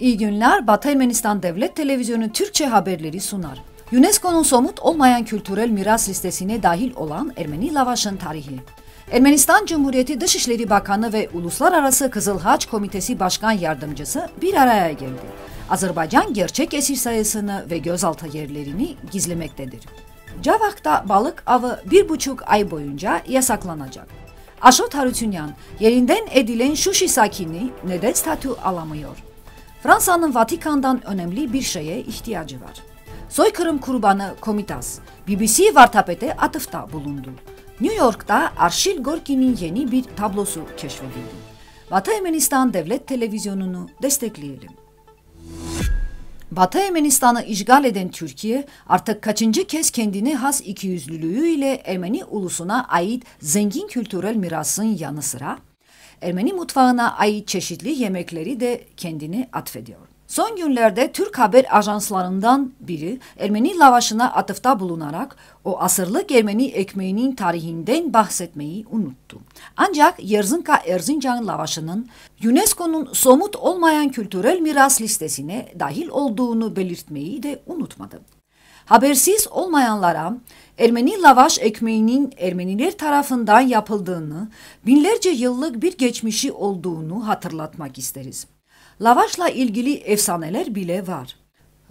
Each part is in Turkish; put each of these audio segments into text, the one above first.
İyi günler. Batı Ermenistan Devlet Televizyonu Türkçe haberleri sunar. UNESCO'nun somut olmayan kültürel miras listesine dahil olan Ermeni Lavaş'ın tarihi. Ermenistan Cumhuriyeti Dışişleri Bakanı ve Uluslararası Kızıl Haç Komitesi Başkan Yardımcısı bir araya geldi. Azerbaycan gerçek esir sayısını ve gözaltı yerlerini gizlemektedir. Cavak'ta balık avı bir buçuk ay boyunca yasaklanacak. Aşot Harutyunyan yerinden edilen Şuşi sakini neden statü alamıyor? Fransa'nın Vatikan'dan önemli bir şeye ihtiyacı var. Soykırım kurbanı komitas BBC Vartapet'e atıfta bulundu. New York'ta Arşil Gorki'nin yeni bir tablosu keşfedildi. Batı Ermenistan Devlet Televizyonu'nu destekleyelim. Batı Ermenistan'ı işgal eden Türkiye artık kaçıncı kez kendini has ikiyüzlülüğü ile Ermeni ulusuna ait zengin kültürel mirasın yanı sıra Ermeni mutfağına ait çeşitli yemekleri de kendini atfediyor. Son günlerde Türk haber ajanslarından biri Ermeni lavaşına atıfta bulunarak o asırlık Ermeni ekmeğinin tarihinden bahsetmeyi unuttu. Ancak Yerzinka Erzincan lavaşının UNESCO'nun somut olmayan kültürel miras listesine dahil olduğunu belirtmeyi de unutmadı. Habersiz olmayanlara Ermeni lavaş ekmeğinin Ermeniler tarafından yapıldığını, binlerce yıllık bir geçmişi olduğunu hatırlatmak isteriz. Lavaşla ilgili efsaneler bile var.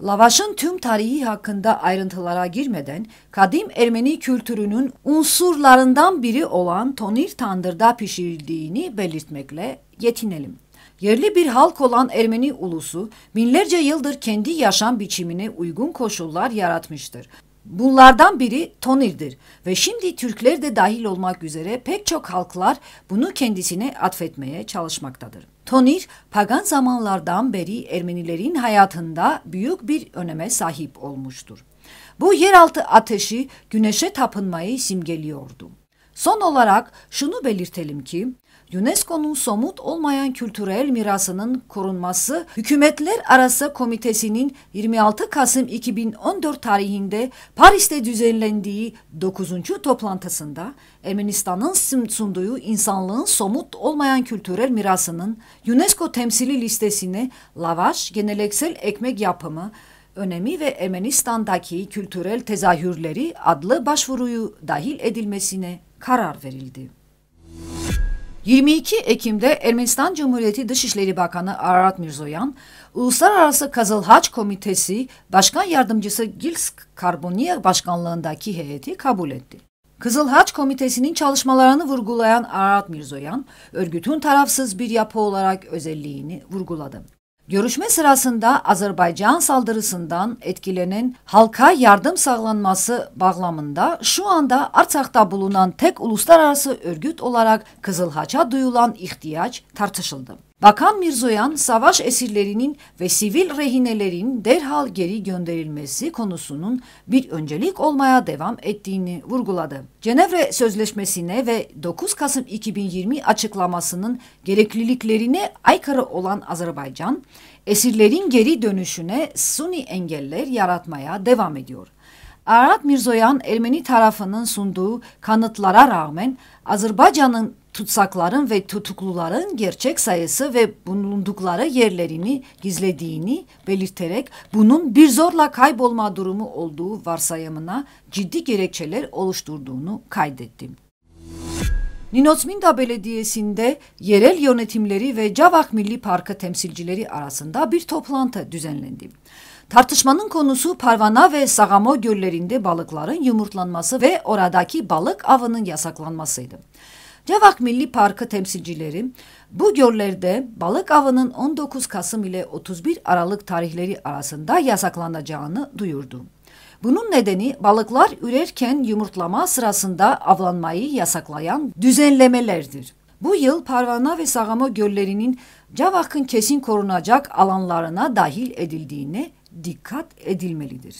Lavaşın tüm tarihi hakkında ayrıntılara girmeden kadim Ermeni kültürünün unsurlarından biri olan tonir tandırda pişirildiğini belirtmekle yetinelim. Yerli bir halk olan Ermeni ulusu binlerce yıldır kendi yaşam biçimine uygun koşullar yaratmıştır. Bunlardan biri Tonil'dir ve şimdi Türkler de dahil olmak üzere pek çok halklar bunu kendisine atfetmeye çalışmaktadır. Tonir, pagan zamanlardan beri Ermenilerin hayatında büyük bir öneme sahip olmuştur. Bu yeraltı ateşi güneşe tapınmayı simgeliyordu. Son olarak şunu belirtelim ki UNESCO'nun somut olmayan kültürel mirasının korunması Hükümetler Arası Komitesi'nin 26 Kasım 2014 tarihinde Paris'te düzenlendiği 9. toplantısında Ermenistan'ın sunduğu insanlığın somut olmayan kültürel mirasının UNESCO temsili listesine lavaş, geneleksel ekmek yapımı, önemi ve Ermenistan'daki kültürel tezahürleri adlı başvuruyu dahil edilmesine karar verildi. 22 Ekim'de Ermenistan Cumhuriyeti Dışişleri Bakanı Arat Mirzoyan, Uluslararası Kızıl Haç Komitesi Başkan Yardımcısı Gils Karboniye Başkanlığındaki heyeti kabul etti. Kızıl Haç Komitesi'nin çalışmalarını vurgulayan Arat Mirzoyan, örgütün tarafsız bir yapı olarak özelliğini vurguladı. Görüşme sırasında Azerbaycan saldırısından etkilenen halka yardım sağlanması bağlamında şu anda Artsak'ta bulunan tek uluslararası örgüt olarak Kızıl Haç'a duyulan ihtiyaç tartışıldı. Bakan Mirzoyan, savaş esirlerinin ve sivil rehinelerin derhal geri gönderilmesi konusunun bir öncelik olmaya devam ettiğini vurguladı. Cenevre Sözleşmesi'ne ve 9 Kasım 2020 açıklamasının gerekliliklerine aykırı olan Azerbaycan, esirlerin geri dönüşüne suni engeller yaratmaya devam ediyor. Arat Mirzoyan Ermeni tarafının sunduğu kanıtlara rağmen Azerbaycan'ın tutsakların ve tutukluların gerçek sayısı ve bulundukları yerlerini gizlediğini belirterek bunun bir zorla kaybolma durumu olduğu varsayımına ciddi gerekçeler oluşturduğunu kaydettim. Ninozminda Belediyesi'nde yerel yönetimleri ve Cavak Milli Parkı temsilcileri arasında bir toplantı düzenlendi. Tartışmanın konusu Parvana ve Sagamo göllerinde balıkların yumurtlanması ve oradaki balık avının yasaklanmasıydı. Cevak Milli Parkı temsilcileri bu göllerde balık avının 19 Kasım ile 31 Aralık tarihleri arasında yasaklanacağını duyurdu. Bunun nedeni balıklar ürerken yumurtlama sırasında avlanmayı yasaklayan düzenlemelerdir. Bu yıl Parvana ve Sagama göllerinin Cavak'ın kesin korunacak alanlarına dahil edildiğine dikkat edilmelidir.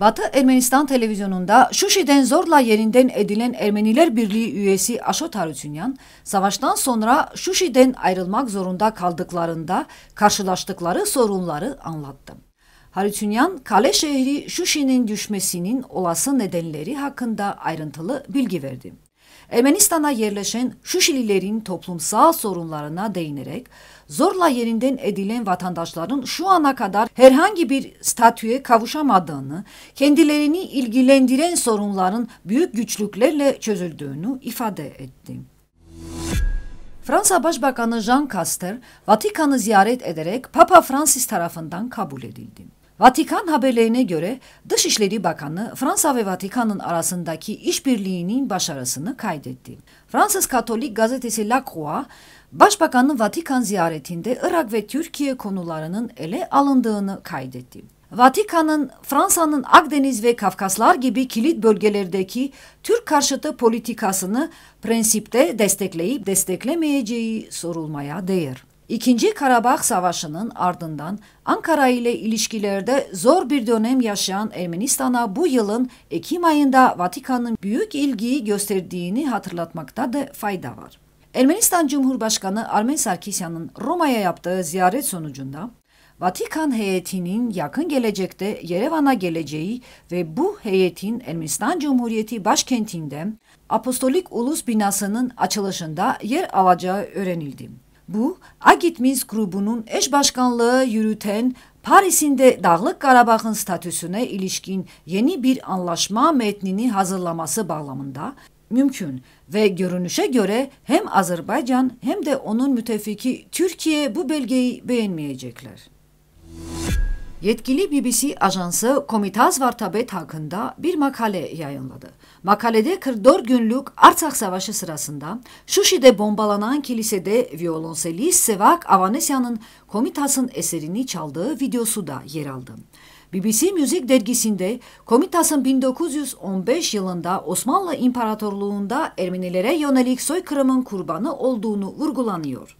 Batı Ermenistan televizyonunda Şuşi'den zorla yerinden edilen Ermeniler Birliği üyesi Aşot Harutyunyan, savaştan sonra Şuşi'den ayrılmak zorunda kaldıklarında karşılaştıkları sorunları anlattı. Harutyunyan, kale şehri Şuşi'nin düşmesinin olası nedenleri hakkında ayrıntılı bilgi verdi. Ermenistan'a yerleşen Şuşililerin toplumsal sorunlarına değinerek zorla yerinden edilen vatandaşların şu ana kadar herhangi bir statüye kavuşamadığını, kendilerini ilgilendiren sorunların büyük güçlüklerle çözüldüğünü ifade etti. Fransa Başbakanı Jean Caster, Vatikan'ı ziyaret ederek Papa Francis tarafından kabul edildi. Vatikan haberlerine göre Dışişleri Bakanı Fransa ve Vatikan'ın arasındaki işbirliğinin başarısını kaydetti. Fransız Katolik gazetesi La Croix, Başbakan'ın Vatikan ziyaretinde Irak ve Türkiye konularının ele alındığını kaydetti. Vatikan'ın Fransa'nın Akdeniz ve Kafkaslar gibi kilit bölgelerdeki Türk karşıtı politikasını prensipte destekleyip desteklemeyeceği sorulmaya değer. İkinci Karabağ Savaşı'nın ardından Ankara ile ilişkilerde zor bir dönem yaşayan Ermenistan'a bu yılın Ekim ayında Vatikan'ın büyük ilgiyi gösterdiğini hatırlatmakta da fayda var. Ermenistan Cumhurbaşkanı Armen Sarkisyan'ın Roma'ya yaptığı ziyaret sonucunda Vatikan heyetinin yakın gelecekte Yerevan'a geleceği ve bu heyetin Ermenistan Cumhuriyeti başkentinde Apostolik Ulus binasının açılışında yer alacağı öğrenildi. Bu, Agit Minsk grubunun eş başkanlığı yürüten Parisinde de Dağlık Karabağ'ın statüsüne ilişkin yeni bir anlaşma metnini hazırlaması bağlamında mümkün ve görünüşe göre hem Azerbaycan hem de onun mütefiki Türkiye bu belgeyi beğenmeyecekler. Yetkili BBC ajansı Komitaz Vartabet hakkında bir makale yayınladı. Makalede 44 günlük Artsakh Savaşı sırasında Şuşi'de bombalanan kilisede violonselist Sevak Avanesyan'ın Komitas'ın eserini çaldığı videosu da yer aldı. BBC Müzik dergisinde Komitas'ın 1915 yılında Osmanlı İmparatorluğu'nda Ermenilere yönelik soykırımın kurbanı olduğunu vurgulanıyor.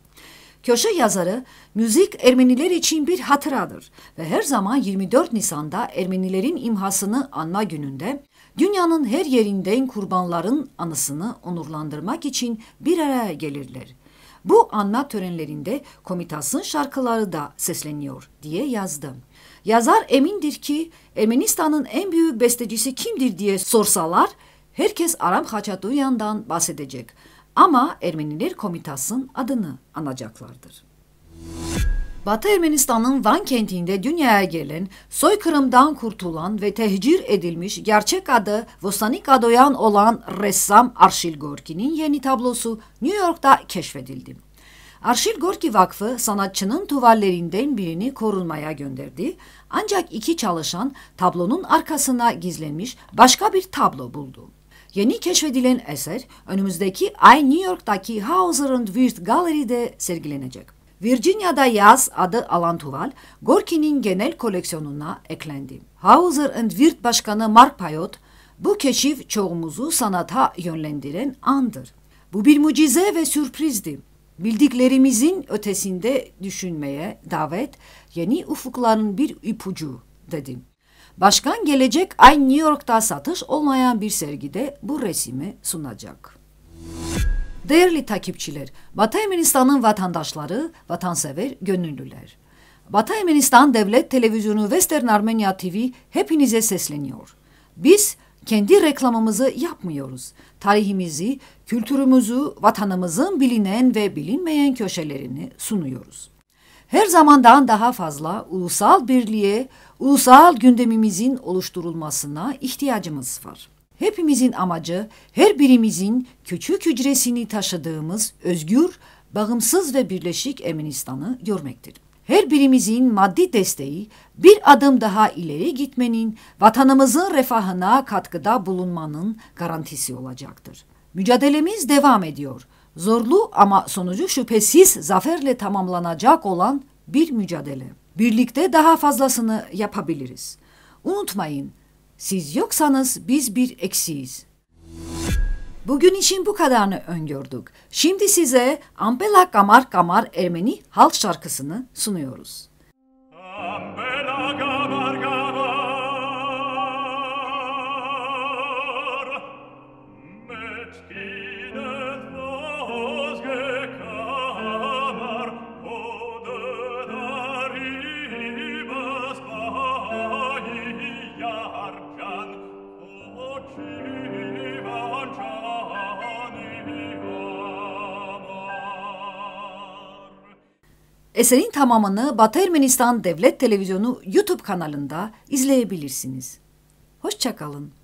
Köşe yazarı, müzik Ermeniler için bir hatıradır ve her zaman 24 Nisan'da Ermenilerin imhasını anma gününde dünyanın her yerinden kurbanların anısını onurlandırmak için bir araya gelirler. Bu anma törenlerinde komitasın şarkıları da sesleniyor diye yazdı. Yazar emindir ki Ermenistan'ın en büyük bestecisi kimdir diye sorsalar herkes Aram Haçatuyan'dan bahsedecek.'' ama Ermeniler Komitasının adını anacaklardır. Batı Ermenistan'ın Van kentinde dünyaya gelen, soykırımdan kurtulan ve tehcir edilmiş gerçek adı Vostanik Adoyan olan ressam Arşil Gorki'nin yeni tablosu New York'ta keşfedildi. Arşil Gorki Vakfı sanatçının tuvallerinden birini korunmaya gönderdi ancak iki çalışan tablonun arkasına gizlenmiş başka bir tablo buldu. Yeni keşfedilen eser önümüzdeki ay New York'taki Hauser and Wirth Gallery'de sergilenecek. Virginia'da Yaz adı alan tuval Gorki'nin genel koleksiyonuna eklendi. Hauser and Wirth Başkanı Mark Payot, bu keşif çoğumuzu sanata yönlendiren andır. Bu bir mucize ve sürprizdi. Bildiklerimizin ötesinde düşünmeye davet, yeni ufukların bir ipucu dedim. Başkan gelecek ay New York'ta satış olmayan bir sergide bu resimi sunacak. Değerli takipçiler, Batı Ermenistan'ın vatandaşları, vatansever, gönüllüler. Batı Ermenistan Devlet Televizyonu Western Armenia TV hepinize sesleniyor. Biz kendi reklamımızı yapmıyoruz. Tarihimizi, kültürümüzü, vatanımızın bilinen ve bilinmeyen köşelerini sunuyoruz. Her zamandan daha fazla ulusal birliğe, ulusal gündemimizin oluşturulmasına ihtiyacımız var. Hepimizin amacı her birimizin küçük hücresini taşıdığımız özgür, bağımsız ve birleşik Ermenistan'ı görmektir. Her birimizin maddi desteği bir adım daha ileri gitmenin, vatanımızın refahına katkıda bulunmanın garantisi olacaktır. Mücadelemiz devam ediyor. Zorlu ama sonucu şüphesiz zaferle tamamlanacak olan bir mücadele. Birlikte daha fazlasını yapabiliriz. Unutmayın, siz yoksanız biz bir eksiyiz. Bugün için bu kadarını öngördük. Şimdi size Ampelak Kamar Kamar Ermeni halk şarkısını sunuyoruz. Eserin tamamını Batı Ermenistan Devlet Televizyonu YouTube kanalında izleyebilirsiniz. Hoşçakalın.